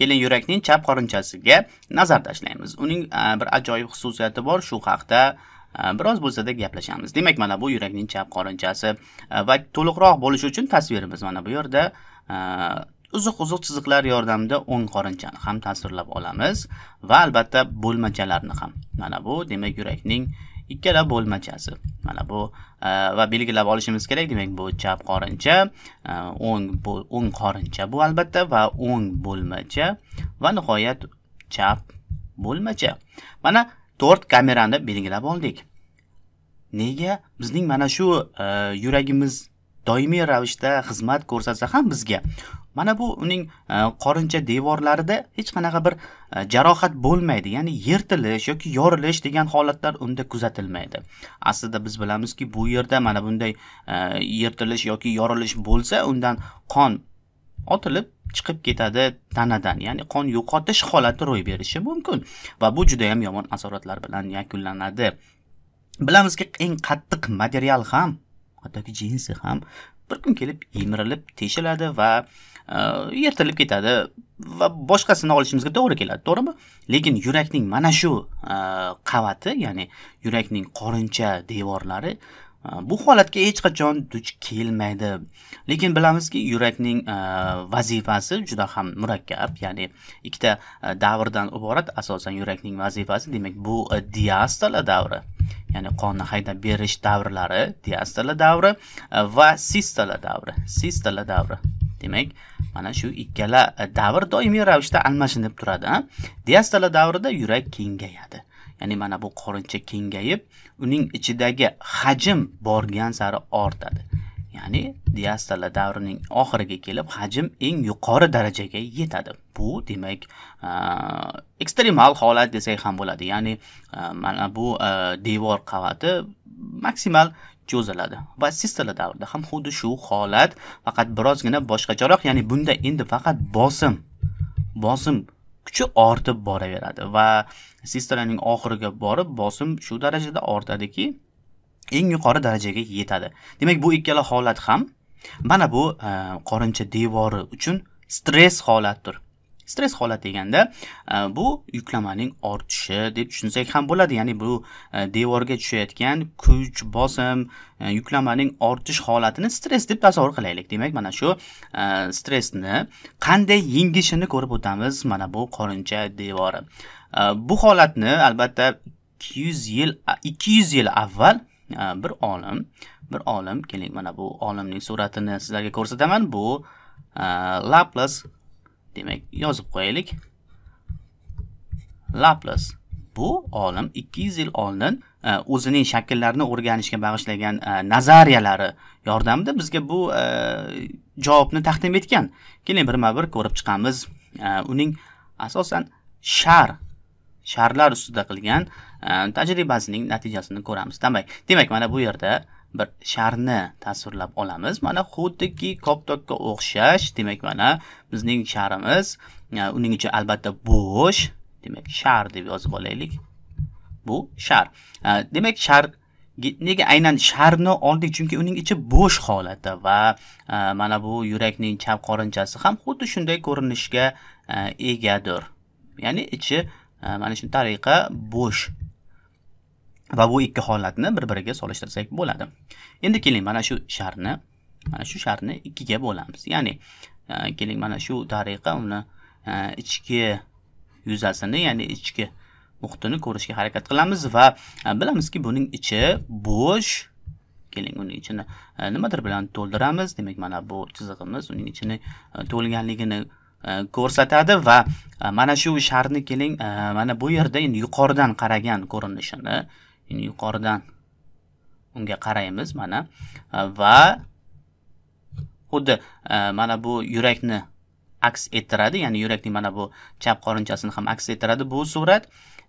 keling yurakning chap qorinchasiga nazar tashlaymiz uning e, bir ajoyib xususiyati bor shu haqda e, biroz bo'lsada gaplashamiz demak mana bu yurakning chap qorinchasi e, va to'liqroq bo'lishi uchun tasvirimiz mana bu yerda uzuq uzuq chiziqlar yordamida o'ng qorinchani ham tasvirlab olamiz va albatta bo'lmachalarni ham mana bu demak yurakning ikkala bo'lmachasi mana bu e, va belgilab olishimiz kerak demak bu chap qorincha e, o'ng o'ng qorincha bu albatta va o'ng bo'lmacha va nihoyat chap bo'lmacha mana to'rt kamerani belgilab oldik nega bizning mana shu e, yuragimiz doimiy ravishda xizmat ko'rsatsa ham bizga mana bu uning e, qorincha devorlarida hech qanaqa bir e, jarohat bo'lmaydi ya'ni yirtilish yoki yorilish degan holatlar unda kuzatilmaydi aslida biz bilamizki bu yerda mana bunday e, yirtilish yoki yorilish bo'lsa undan qon otilib chiqib ketadi tanadan ya'ni qon yo'qotish holati ro'y berishi mumkin va bu juda yam yomon asoratlar bilan yakunlanadi bilamizki eng qattiq material ham hattoki jinsi ham bir kun kelib yemirilib teshiladi va Э, yirtilib ketadi va boshqasini olishimizga to'g'ri keladi to'g'rimi lekin yurakning mana shu e, qavati ya'ni yurakning qorincha devorlari e, bu holatga hech qachon duch kelmaydi lekin bilamizki yurakning e, vazifasi juda ham murakkab ya'ni ikkita davrdan iborat asosan yurakning vazifasi demak bu diastola davri ya'ni qonni haydab berish davrlari diastola davri va sistola davri sistola davri demak mana shu ikkala e, davr doimiy ravishda almashinib turadi diastola davrida yurak kengayadi ya'ni mana bu qorincha kengayib uning ichidagi hajm borgan sari ortadi ya'ni diastola davrining oxiriga kelib hajm eng yuqori darajaga yetadi bu demak e, ekstremal holat desak ham bo'ladi ya'ni e, mana bu devor qavati maksimal cho'ziladi va sistala davrida ham xuddi shu holat faqat birozgina boshqacharoq ya'ni bunda endi faqat bosim bosim kuchi ortib boraveradi va sistalaning oxiriga borib bosim shu darajada ortadiki eng yuqori darajaga yetadi demak bu ikkala holat ham mana bu e, qorincha devori uchun stress holatdir stress holat deganda e, bu yuklamaning ortishi deb tushunsak ham bo'ladi ya'ni bu e, devorga tushayotgan kuch bosim e, yuklamaning ortish holatini stress deb tasavvur qilaylik demak mana shu stressni qanday yengishini ko'rib o'tamiz mana bu qorincha devori bu holatni albatta ikki yuz yil ikki yuz yil avval bir olim bir olim keling mana bu olimning suratini sizlarga ko'rsataman bu laplas demak yozib qo'yaylik laplas bu olim 200 yil oldin e, o'zining shakllarni o'rganishga bag'ishlagan e, nazariyalari yordamida bizga bu e, javobni taqdim etgan keling birma bir ko'rib chiqamiz uning asosan shar sharlar ustida qilgan tajribasining natijasini ko'ramiz demak demak mana bu yerda bir sharni tasvirlab olamiz mana xuddiki koptokka o'xshash demak mana bizning sharimiz e, uning ichi albatta bo'sh demak shar deb yozib olaylik bu shar e, demak shar nega aynan sharni oldik chunki uning ichi bo'sh holatda va e, mana bu yurakning chap qorinchasi ham xuddi shunday ko'rinishga egadir ya'ni ichi mana shu tariqa bo'sh va bu ikki holatni bir biriga solishtirsak bo'ladi endi keling mana shu sharni mana shu sharni ikkiga bo'lamiz ya'ni e, keling mana shu tariqa uni e, ichki yuzasini ya'ni ichki muhitini ko'rishga harakat qilamiz va e, bilamizki buning ichi bo'sh keling uning ichini nimadir bilan to'ldiramiz demak mana bu chizig'imiz uning ichini to'lganligini ko'rsatadi va mana shu sharni keling mana bu yerda endi yuqoridan qaragan ko'rinishini ya'ni yuqoridan unga qaraymiz mana e, va xuddi e, mana bu yurakni aks ettiradi ya'ni yurakning mana bu chap qorinchasini ham aks ettiradi bu surat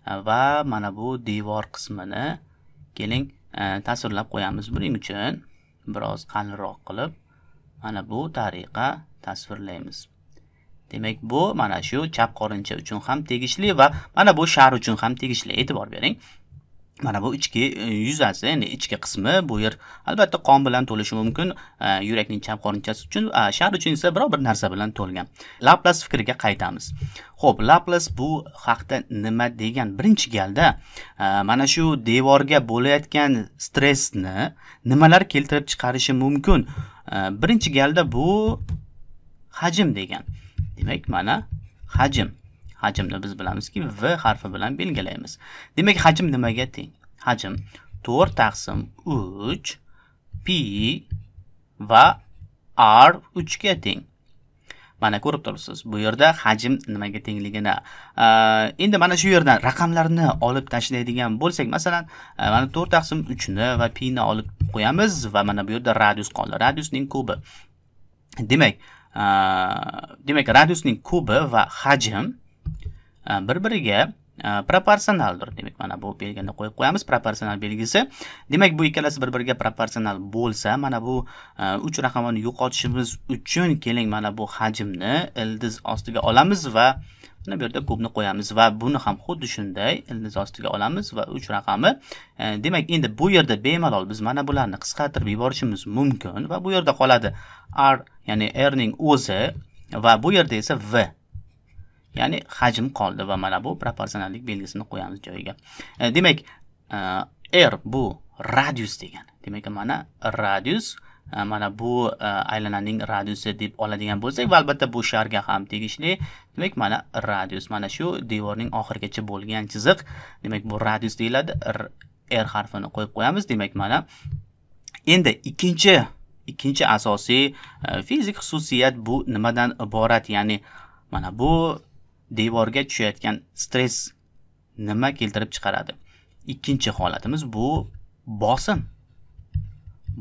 e, va mana bu devor qismini keling tasvirlab qo'yamiz buning uchun biroz qalinroq qilib mana bu tariqa tasvirlaymiz demak bu mana shu chap qorincha uchun ham tegishli va mana bu shar uchun ham tegishli e'tibor bering mana bu ichki e, yuzasi ya'ni ichki qismi bu yer albatta qon bilan to'lishi mumkin e, yurakning chap qorinchasi uchun shar uchun esa biror bir narsa bilan to'lgan laplas fikriga qaytamiz ho'p laplas bu haqda nima degan birinchi galda e, mana shu devorga bo'layotgan stressni nimalar keltirib chiqarishi mumkin birinchi galda bu hajm degan demak mana hajm hajmni biz bilamizki v harfi bilan belgilaymiz demak hajm nimaga teng hajm to'rt taqsim uch pi va r uchga teng mana ko'rib turibsiz bu yerda hajm nimaga tengligini endi mana shu yerdan raqamlarni olib tashlaydigan bo'lsak masalan e, mana to'rt taqsim uchni va pini olib qo'yamiz va mana bu yerda radius qoldi radiusning kubi demak e, demak radiusning kubi va hajm Э, bir biriga э, proporsionaldir demak mana bu belgini qo'yib qo'yamiz proporsional belgisi demak bu ikkalasi bir biriga proporsional bo'lsa mana bu e, uch raqamini yo'qotishimiz uchun keling mana bu hajmni ildiz ostiga olamiz va mana bu yerda kubni qo'yamiz va buni ham xuddi shunday ildiz ostiga olamiz va uch raqami e, demak endi bu yerda bemalol biz mana bularni qisqartirib yuborishimiz mumkin va bu yerda qoladi r ya'ni r ning o'zi va bu yerda esa v ya'ni hajm qoldi va mana bu proporsionallik belgisini qo'yamiz joyiga e, demak e, r bu radius degani demak mana radius e, mana bu aylananing radiusi deb oladigan bo'lsak va albatta bu sharga ham tegishli demak mana radius mana shu devorning oxirigacha bo'lgan chiziq demak bu radius deyiladi r harfini qo'yib qo'yamiz demak mana endi ikkinchi ikkinchi asosiy fizik xususiyat bu nimadan iborat ya'ni mana bu devorga tushayotgan stress nima keltirib chiqaradi ikkinchi holatimiz bu bosim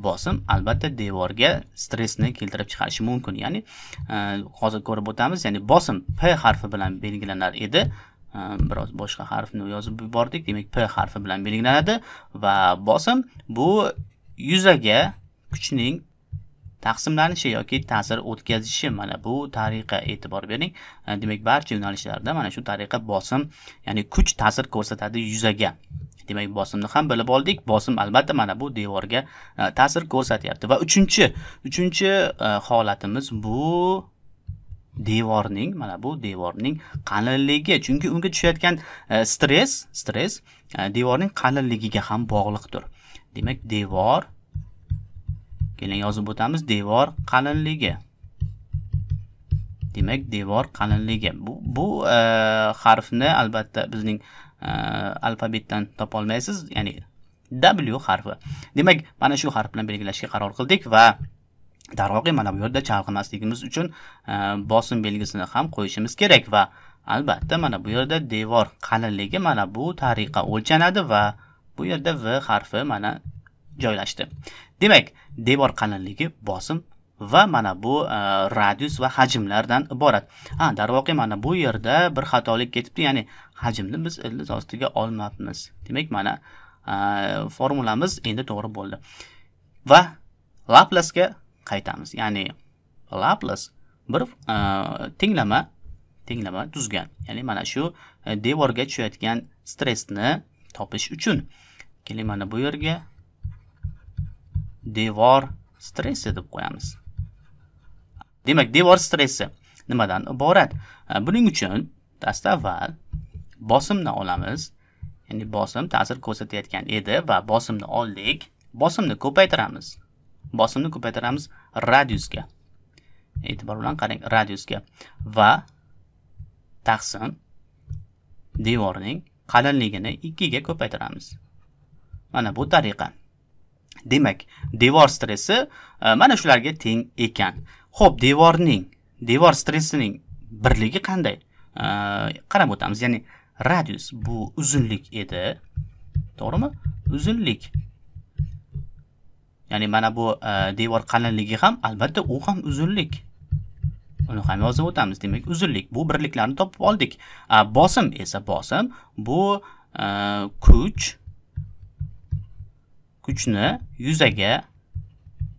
bosim albatta devorga stressni keltirib chiqarishi mumkin ya'ni e, hozir ko'rib o'tamiz ya'ni bosim p harfi bilan belgilanar edi e, biroz boshqa harfni yozib yubordik demak p harfi bilan belgilanadi va bosim bu yuzaga kuchning taqsimlanishi yoki ta'sir o'tkazishi mana bu tariqa e'tibor bering e, demak barcha yo'nalishlarda mana shu tariqa bosim ya'ni kuch ta'sir ko'rsatadi yuzaga demak bosimni ham bilib oldik bosim albatta mana bu devorga e, ta'sir ko'rsatyapti va uchinchi uchinchi e, holatimiz bu devorning mana bu devorning qalinligi chunki unga tushayotgan stress stress devorning qalinligiga ham bog'liqdir demak devor keling yozib o'tamiz devor qalinligi demak devor qalinligi bu, bu e, harfni albatta bizning e, alfabetdan topolmaysiz ya'ni w harfi demak mana shu harf bilan belgilashga qaror qildik va darvoqe mana bu yerda chalg'imasligimiz uchun e, bosim belgisini ham qo'yishimiz kerak va albatta mana bu yerda devor qalinligi mana bu tariqa o'lchanadi va bu yerda v harfi mana joylashdi demak devor qalinligi bosim va mana bu e, radius va hajmlardan iborat ha darvoqe mana bu yerda bir xatolik ketibdi ya'ni hajmni biz ildiz ostiga olmabmiz demak mana e, formulamiz endi to'g'ri bo'ldi va laplasga qaytamiz ya'ni laplas bir e, tenglama tenglama tuzgan ya'ni mana shu e, devorga tushayotgan stressni topish uchun keling mana bu yerga devor stressi deb qo'yamiz demak devor stressi nimadan iborat e, buning uchun dastavval bosimni olamiz ya'ni bosim ta'sir ko'rsatayotgan edi va bosimni oldik bosimni ko'paytiramiz bosimni ko'paytiramiz radiusga e'tibor bilan qarang radiusga va taqsim devorning qalinligini ikkiga ko'paytiramiz mana bu tariqa demak devor stressi e, mana shularga teng ekan ho'p devorning devor stressining birligi qanday e, qarab o'tamiz ya'ni radius bu uzunlik edi to'g'rimi uzunlik ya'ni mana bu e, devor qalinligi ham albatta u ham uzunlik uni ham yozib o'tamiz demak uzunlik bu birliklarni topib oldik bosim esa bosim bu kuch kuchni yuzaga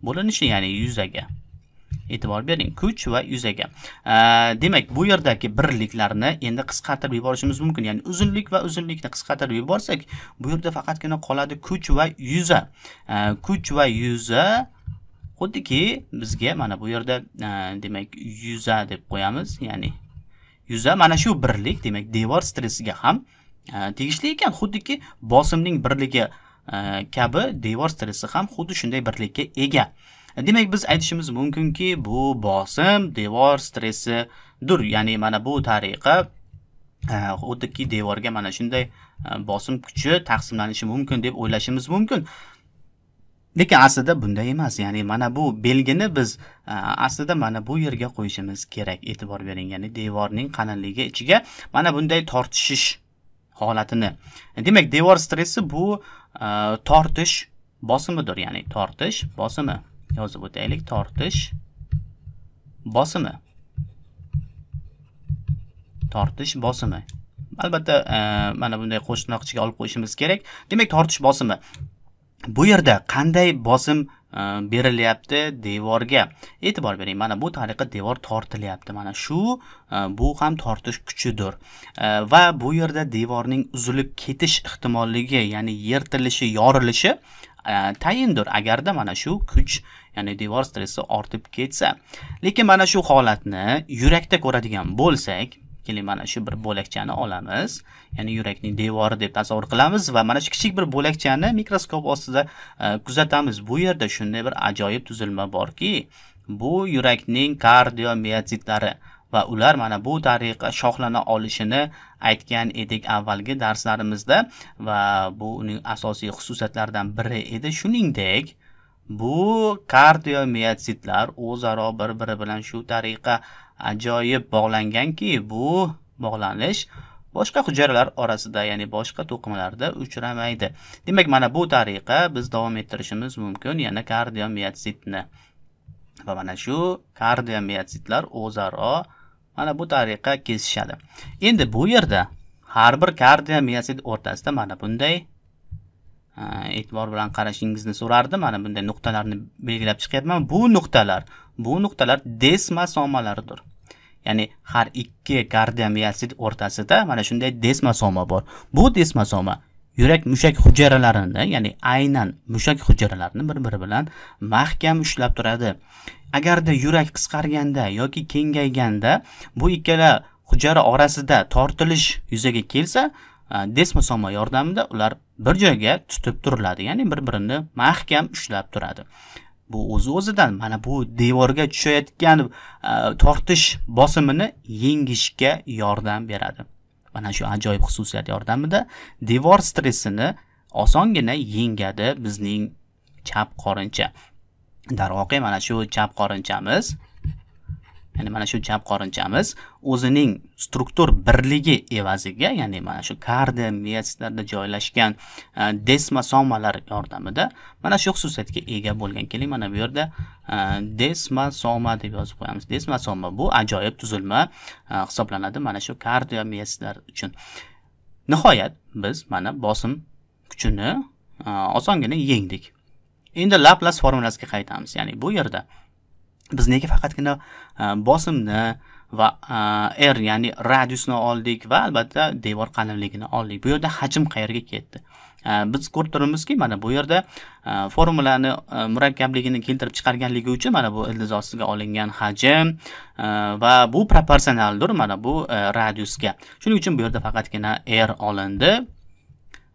bo'linishi ya'ni yuzaga e'tibor bering kuch va yuzaga demak bu yerdagi birliklarni endi qisqartirib yuborishimiz mumkin ya'ni uzunlik va uzunlikni qisqartirib yuborsak bu yerda faqatgina qoladi kuch va yuza kuch va yuza xuddiki bizga mana bu yerda demak yuza deb qo'yamiz ya'ni yuza mana shu birlik demak devor stressiga ham tegishli ekan xuddiki bosimning birligi Э, kabi devor stressi ham xuddi shunday birlikka ega demak biz aytishimiz mumkinki bu bosim devor stressidir ya'ni mana bu tariqa e, xuddiki devorga mana shunday e, bosim kuchi taqsimlanishi mumkin deb o'ylashimiz mumkin lekin aslida bunday emas ya'ni mana bu belgini biz e, aslida mana bu yerga qo'yishimiz kerak e'tibor bering ya'ni devorning qalinligi ichiga mana bunday tortishish holatini demak devor stressi bu e, tortish bosimidir ya'ni tortish bosimi yozib o'taylik tortish bosimi tortish bosimi albatta e, mana bunday ichiga olib qo'yishimiz kerak demak tortish bosimi bu yerda qanday bosim Э, berilyapti devorga e'tibor bering mana bu tariqa devor tortilyapti mana shu e, bu ham tortish kuchidir e, va bu yerda devorning uzilib ketish ehtimolligi ya'ni yirtilishi yorilishi e, tayindir agarda mana shu kuch ya'ni devor stressi ortib ketsa lekin mana shu holatni yurakda ko'radigan bo'lsak keling mana shu bir bo'lakchani olamiz ya'ni yurakning devori deb tasavvur qilamiz va mana shu kichik bir bo'lakchani mikroskop ostida e, kuzatamiz bu yerda shunday bir ajoyib tuzilma borki bu yurakning kardiomiozitlari va ular mana bu tariqa shoxlana olishini aytgan edik avvalgi darslarimizda va bu uning asosiy xususiyatlaridan biri edi shuningdek bu kardiomiozitlar o'zaro bir biri bilan shu tariqa ajoyib bog'langanki bu bog'lanish boshqa hujayralar orasida ya'ni boshqa to'qimalarda uchramaydi demak mana bu tariqa biz davom ettirishimiz mumkin yana kardiomiyatsitni va mana shu kardiomiyatsitlar o'zaro mana bu tariqa kesishadi endi bu yerda har bir kardiomiyasit o'rtasida mana bunday e'tibor bilan qarashingizni so'rardim mana bunday nuqtalarni belgilab chiqyapman bu nuqtalar Bu nuqtalar desma somalaridir. Ya'ni har ikki kardiomiyasit o'rtasida mana shunday desma soma bor. Bu desma soma yurak mushak hujayralarini, ya'ni aynan mushak hujayralarini bir-biri bilan mahkam ushlab turadi. Agarda yurak qisqarganda yoki kengayganda bu ikkala hujayra orasida tortilish yuzaga kelsa, desma soma yordamida ular bir joyga tutib turiladi ya'ni bir birini mahkam ushlab turadi bu o'zi o'zidan mana bu devorga tushayotgan e, tortish bosimini yengishga yordam beradi mana shu ajoyib xususiyat yordamida devor stressini osongina yengadi bizning chap qorincha darvoqe mana shu chap qorinchamiz ya'ni mana shu chap qorinchamiz o'zining struktur birligi evaziga ya'ni mana shu kardi miyatslarda joylashgan e, desma somalar yordamida mana shu xususiyatga ega bo'lgan keling mana bu yerda e, desma soma deb yozib qo'yamiz desma soma bu ajoyib tuzilma e, hisoblanadi mana shu kardio miyatslar uchun nihoyat biz mana bosim kuchini osongina yengdik endi laplas formulasiga qaytamiz ya'ni bu yerda biz nega faqatgina e, bosimni va e, r ya'ni radiusni oldik va albatta devor qalinligini oldik bu yerda hajm qayerga ketdi e, biz ko'rib turibmizki mana bu yerda formulani murakkabligini keltirib chiqarganligi uchun mana bu ildiz ostiga olingan hajm va bu proporsionaldir mana bu radiusga shuning uchun bu yerda faqatgina r olindi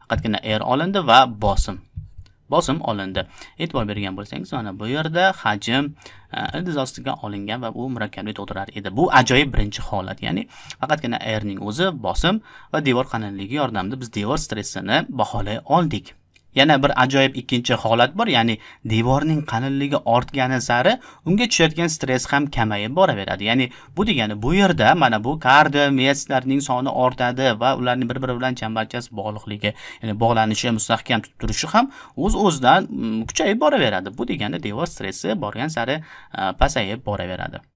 faqatgina r olindi va bosim bosim olindi e'tibor bergan bo'lsangiz mana bu yerda hajm e, ildiz ostiga olingan va u murakkablik tug'dirar edi bu ajoyib birinchi holat ya'ni faqatgina erning o'zi bosim va devor qalinligi yordamida biz devor stressini baholay oldik yana bir ajoyib ikkinchi holat bor ya'ni devorning qalinligi ortgani sari unga tushayotgan stress ham kamayib boraveradi ya'ni bu degani bu yerda mana bu kardiomiyositlarning soni ortadi va ularning bir biri bilan chambarchas bog'liqligi ya'ni bog'lanishi mustahkam tutib turishi ham o'z uz o'zidan mm, kuchayib boraveradi bu degani devor stressi borgan sari e, pasayib boraveradi